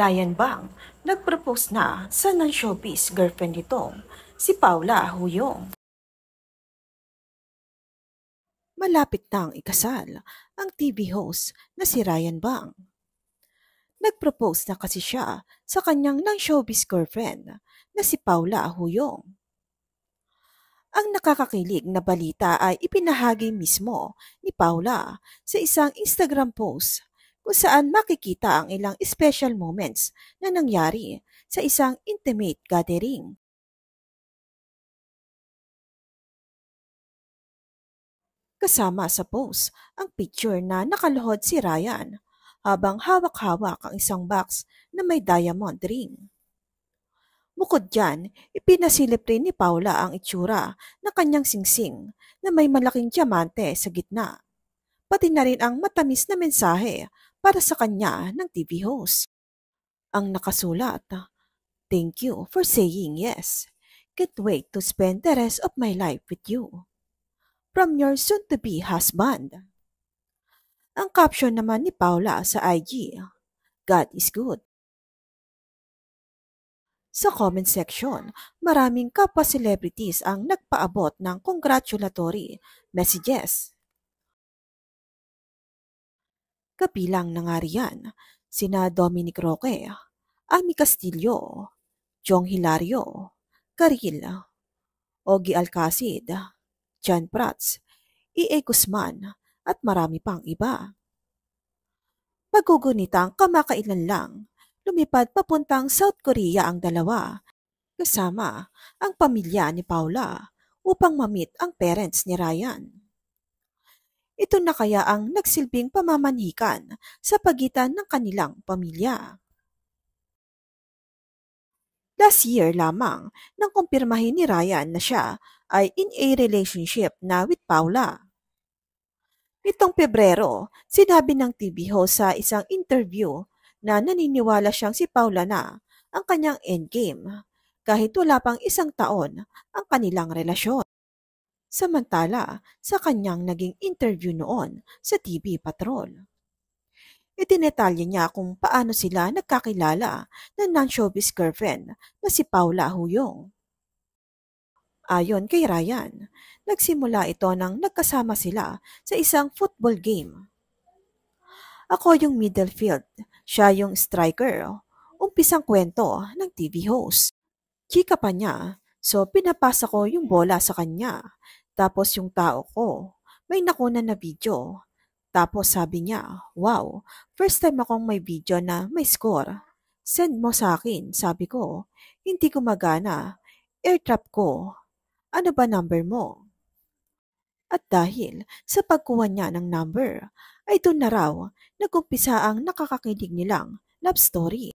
Ryan Bang nagpropose na sa non-showbiz girlfriend nitong si Paula Huyong. Malapit na ang ikasal ang TV host na si Ryan Bang. Nagpropose na kasi siya sa kanyang non-showbiz girlfriend na si Paula Huyong. Ang nakakakilig na balita ay ipinahagi mismo ni Paula sa isang Instagram post kung saan makikita ang ilang special moments na nangyari sa isang intimate gathering. Kasama sa post ang picture na nakaluhod si Ryan habang hawak-hawak ang isang box na may diamond ring. Bukod dyan, ipinasilip rin ni Paula ang itsura na kanyang singsing na may malaking diamante sa gitna. Pati na rin ang matamis na mensahe para sa kanya ng TV host. Ang nakasulat, Thank you for saying yes. Can't wait to spend the rest of my life with you. From your soon-to-be husband. Ang caption naman ni Paula sa IG, God is good. Sa comment section, maraming kapwa celebrities ang nagpaabot ng congratulatory messages kapilang nangariyan sina Dominic Roque, Ami Castillo, Jong Hilario, Karil, Ogi Alcacid, Jan Prats, E.A. Guzman at marami pang iba. Pagugunitang kamakailan lang, lumipad papuntang South Korea ang dalawa kasama ang pamilya ni Paula upang mamit ang parents ni Ryan. Ito na kaya ang nagsilbing pamamanhikan sa pagitan ng kanilang pamilya. Last year lamang nang kumpirmahin ni Ryan na siya ay in a relationship na with Paula. Nitong Pebrero, sinabi ng TV host sa isang interview na naniniwala siyang si Paula na ang kanyang endgame kahit wala pang isang taon ang kanilang relasyon. Samantala, sa kanyang naging interview noon sa TV Patrol. Itinetalya niya kung paano sila nagkakilala ng non-showbiz girlfriend na si Paula Huyong. Ayon kay Ryan, nagsimula ito nang nagkasama sila sa isang football game. Ako yung middle field, siya yung striker, umpisang kwento ng TV host. Chika pa niya So, pinapasa ko yung bola sa kanya. Tapos yung tao ko, may nakuna na video. Tapos sabi niya, wow, first time akong may video na may score. Send mo sa akin, sabi ko. Hindi gumagana. Airtrap ko. Ano ba number mo? At dahil sa pagkuha niya ng number, ay doon na raw nagumpisa ang nakakakilig nilang love story.